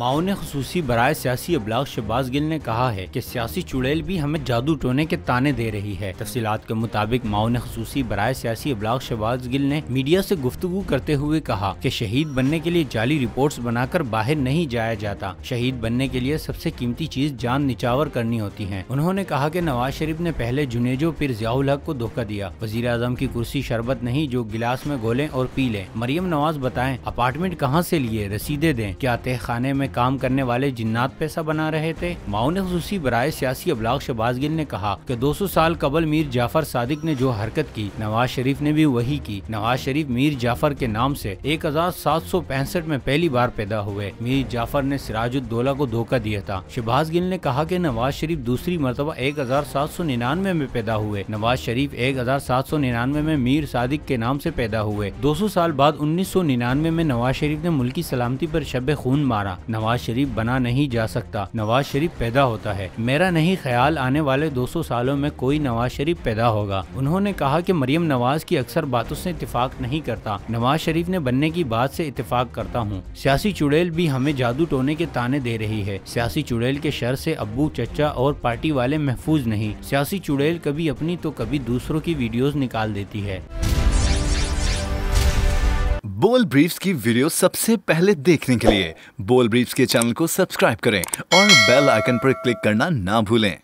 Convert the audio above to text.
ने खसूसी बरए सियासी अबलाग शहबाज गिल ने कहा है की सियासी चुड़ैल भी हमें जादू टोने के ताने दे रही है तफसीत के मुताबिक ने खसूसी बरए सियासी अबलाग शहबाज गिल ने मीडिया ऐसी गुफ्तु करते हुए कहा की शहीद बनने के लिए जाली रिपोर्ट बनाकर बाहर नहीं जाया जाता शहीद बनने के लिए सबसे कीमती चीज जान निचावर करनी होती है उन्होंने कहा की नवाज शरीफ ने पहले जुनेजो फिर जियाउल हक को धोखा दिया वजीर आजम की कुर्सी शरबत नहीं जो गिलास में घोले और पी लें मरियम नवाज बताए अपार्टमेंट कहाँ ऐसी लिए रसीदे दें क्या खाने में में काम करने वाले जिन्नात पैसा बना रहे थे माओ ने खसूसी बरए सियासी अबलाग शहबाज गिल ने कहा की दो सौ साल कबल मीर जाफर सादिक ने जो हरकत की नवाज शरीफ ने भी वही की नवाज शरीफ मीर जाफर के नाम ऐसी एक हजार सात सौ पैंसठ में पहली बार पैदा हुए मीर जाफर ने सिराजुद्दौला को धोखा दिया था शहबाज गिल ने कहा की नवाज शरीफ दूसरी मरतबा एक हजार सात सौ निन्यानवे में पैदा हुए नवाज शरीफ एक हजार सात सौ निन्यानवे में मीर सादिक के नाम ऐसी पैदा हुए दो साल बाद उन्नीस सौ निन्यानवे में नवाज शरीफ ने मुल्की सलामती आरोप शब खून मारा नवाज शरीफ बना नहीं जा सकता नवाज शरीफ पैदा होता है मेरा नहीं ख्याल आने वाले 200 सालों में कोई नवाज शरीफ पैदा होगा उन्होंने कहा कि मरियम नवाज की अक्सर बातों से इतफाक नहीं करता नवाज शरीफ ने बनने की बात से इतफाक करता हूँ सियासी चुड़ैल भी हमें जादू टोने के ताने दे रही है सियासी चुड़ैल के शर से अबू चचा और पार्टी वाले महफूज नहीं सियासी चुड़ैल कभी अपनी तो कभी दूसरों की वीडियोज निकाल देती है बोल ब्रीफ्स की वीडियो सबसे पहले देखने के लिए बोल ब्रीफ्स के चैनल को सब्सक्राइब करें और बेल आइकन पर क्लिक करना ना भूलें